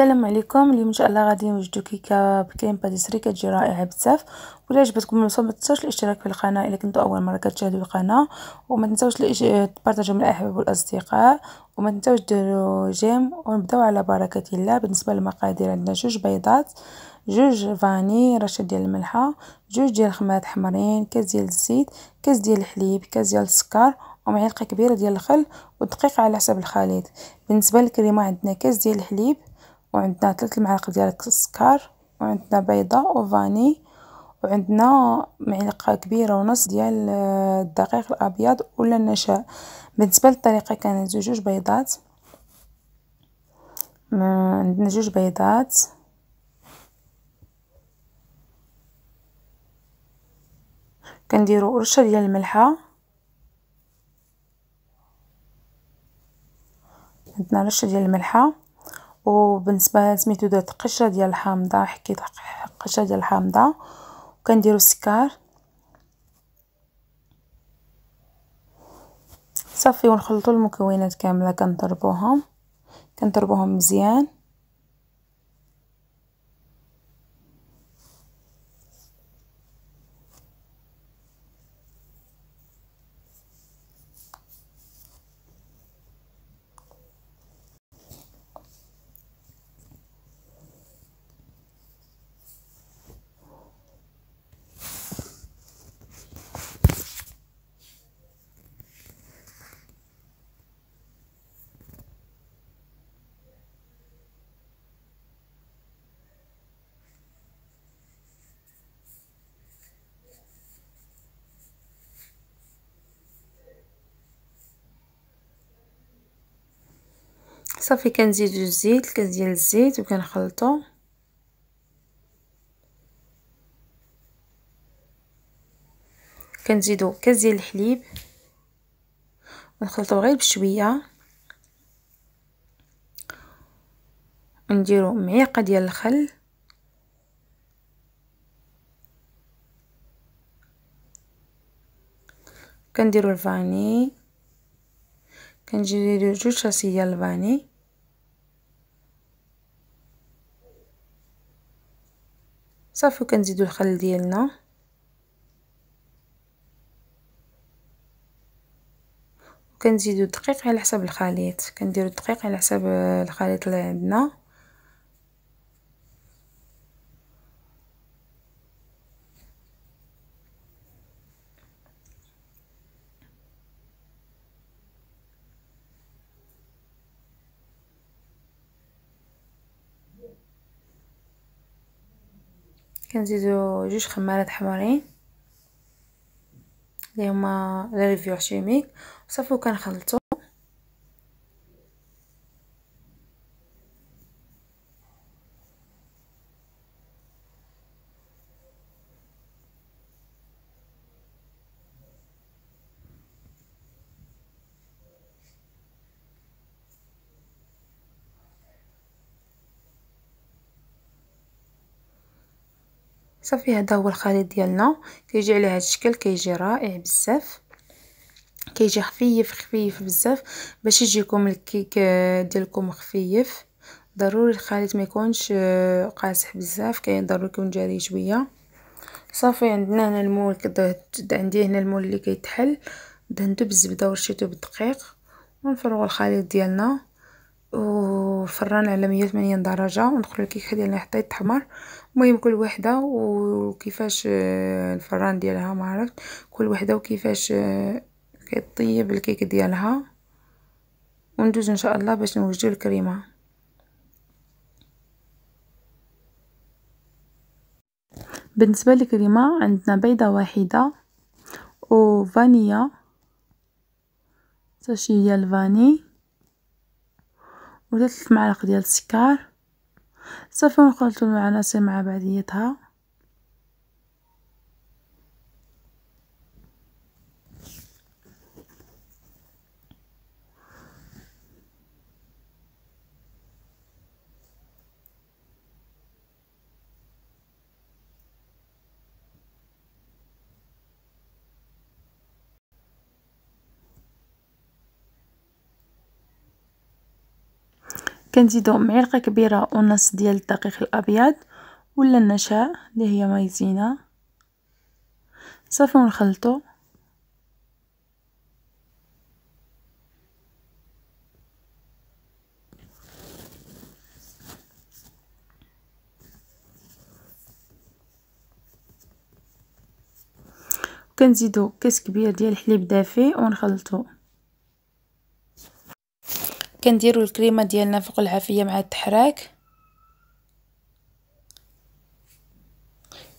السلام عليكم اليوم ان شاء الله غادي نوجدو كيكه بكريم باتيسري كتجي رائعه بزاف ولا عجبتكم ما تنساوش الاشتراك في القناه الا كنتو اول مره كتشاهدوا القناه وما تنساوش تبارطاجيو مع الاحباب والاصدقاء وما تنساوش ديروا جيم ونبداو على بركه الله بالنسبه للمقادير عندنا جوج بيضات جوج فاني رشه ديال الملحه جوج ديال الخمارات حمرين كاس ديال الزيت كاس ديال الحليب كاس ديال السكر ومعلقه كبيره ديال الخل ودقيق على حسب الخليط بالنسبه للكريمه عندنا كاس ديال الحليب وعندنا ثلاث المعالق ديال السكر وعندنا بيضه وفاني وعندنا معلقه كبيره ونص ديال آه، الدقيق الابيض ولا النشا بالنسبه للطريقه كندوز جوج بيضات عندنا جوج بيضات كنديروا رشه ديال الملحه عندنا رشه ديال الملحه وبالنسبة سميتو درت قشرة ديال الحامضة حكيت قشرة ديال الحامضة وكنديرو السكر صافي ونخلطو المكونات كامله كنضربوهم كنضربوهم مزيان صافي كنزيدو الزيت الكاس ديال الزيت وكنخلطو كنزيدو كاس ديال الحليب ونخلطو غير بشويه ونديرو معلقه ديال الخل كنديرو الفاني كنجيبو جوج شاسيه الفاني صافي وكنزيدو الخل ديالنا وكنزيدو الدقيق على حسب الخليط كنديرو الدقيق على حسب الخليط اللي عندنا كنزيدو جوج خمارات حمرين اللي هما لا ريفيو صافي وصافي وكنخلطو صافي هذا هو الخليط ديالنا كيجي على هذا الشكل كيجي رائع بزاف كيجي خفيف خفيف بزاف باش يجيكم الكيك آه، ديالكم خفيف ضروري الخليط ما يكونش آه، قاسح بزاف كاين ضروري يكون جاري شويه صافي عندنا هنا المول عندي هنا المول اللي كيتحل دهنتو بالزبده ورشيتو بالدقيق ونفرغوا الخليط ديالنا وفران على مية درجة وندخل الكيكه ديالنا حتى يتحمر المهم كل وحده وكيفاش آه، الفران ديالها ما عرفت كل وحده وكيفاش آه، كيطيب الكيك ديالها وندوز ان شاء الله باش نوجدو الكريمه بالنسبه للكريمه عندنا بيضه واحده وفانيا ديال الفاني وثلاث معالق ديال السكر صافي ونخلطو العناصر مع بعضياتها كنزيدو معلقة كبيرة ونص ديال الدقيق الابيض ولا النشاء اللي هي مايزينا صافي ونخلطو كنزيدو كاس كبير ديال الحليب دافئ ونخلطو كنديرو الكريمه ديالنا فوق العافيه مع التحراك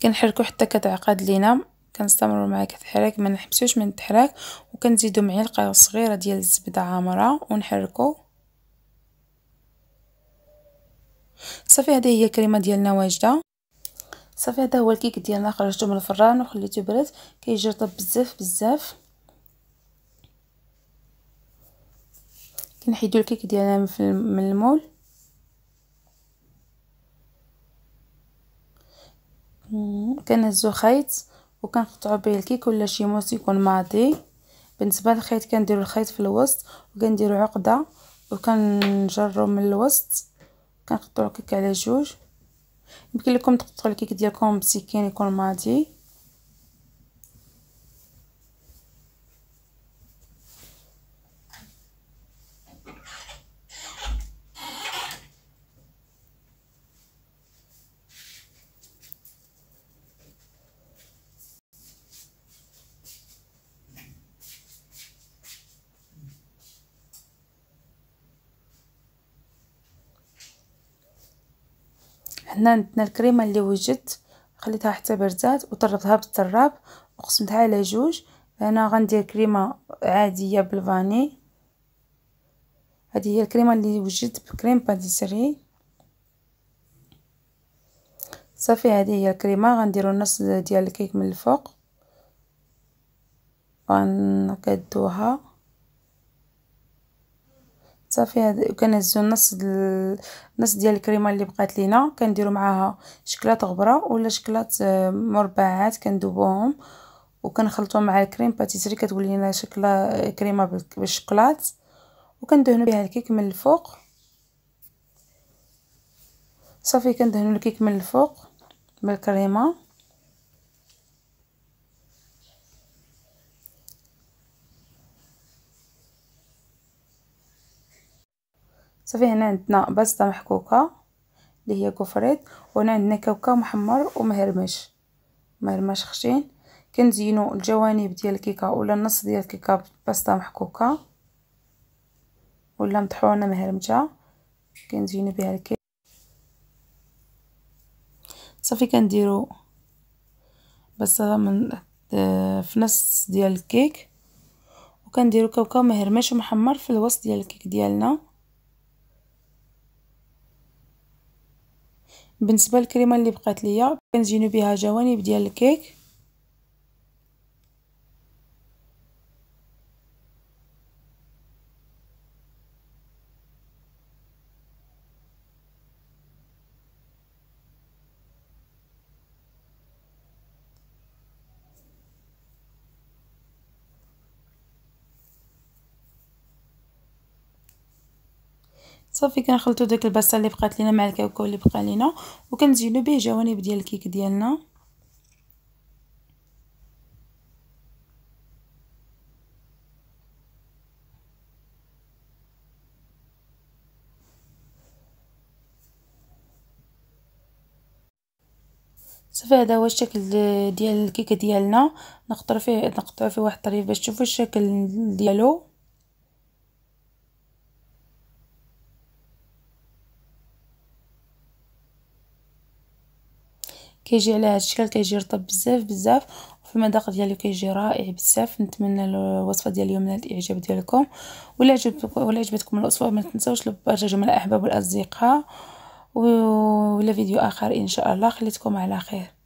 كنحركو حتى كتعقد لينا كنستمروا مع التحراك ما نحبسوش من التحراك وكنزيدو معلقه صغيره ديال الزبده عامره ونحركو صافي هذه هي الكريمه ديالنا واجده صافي هذا هو الكيك ديالنا خرجته من الفران وخليته برد رطب بزاف بزاف نحيدو الكيك ديالنا من المول كنهزو خيط وكنقطعو به الكيك ولا شي موس يكون ماضي بالنسبه للخيط كنديرو الخيط في الوسط وكنديرو عقده وكنجرو من الوسط كنقطعو الكيك على جوج يمكن لكم تقطعو الكيك ديالكم بسكين يكون ماضي هنا عندنا الكريمه اللي وجدت خليتها حتى بردات وطربتها بالطراب وقسمتها على جوج هنا غندير كريمه عاديه بالفاني هذه هي الكريمه اللي وجدت بكريم باتيسري صافي هذه هي الكريمه غنديروا النص ديال الكيك من الفوق غنكدوها صافي هاد كنهزو نص النص نص ديال الكريمه اللي بقات لينا كنديرو معاها شكلات غبره ولا شكلات آه، مربعات كندوبوهم وكنخلطو مع الكريم باتيسري كتولي لنا شكلا كريمه بالشوكولات وكندهنو بها الكيك من الفوق صافي كندهنو الكيك من الفوق بالكريمه صافي هنا عندنا بسطه محكوكه اللي هي كفريت وهنا عندنا كاوكاو محمر ومهرمش مهرمش خشين كنزينو الجوانب ديال الكيكه ولا النص ديال الكيكه بسطه محكوكه ولا مطحونه مهرمشه كنزينو بها الكيك صافي كنديرو بس من في نص ديال الكيك وكنديرو كوكا مهرمش ومحمر في الوسط ديال الكيك ديالنا بالنسبه للكريمه اللي بقات ليا كنزينو بها جوانب ديال الكيك صافي كنخلطو داك البصل اللي بقات لينا مع الكاوكاو اللي بقى لينا وكنزينو به جوانب ديال الكيك ديالنا صافي هذا هو الشكل ديال الكيكه ديالنا نقطر فيه نقطع فيه واحد الطريف باش تشوفوا الشكل ديالو كيجي على هذا الشكل كيجي رطب بزاف بزاف في المذاق ديالو كيجي رائع بزاف نتمنى الوصفه ديال اليوم نالت الاعجاب ديالكم ولا عجبتكم ولا عجبتكم الوصفه ما تنساوش البارطاجوا مع الاحباب والاصدقاء ولا فيديو اخر ان شاء الله خليتكم على خير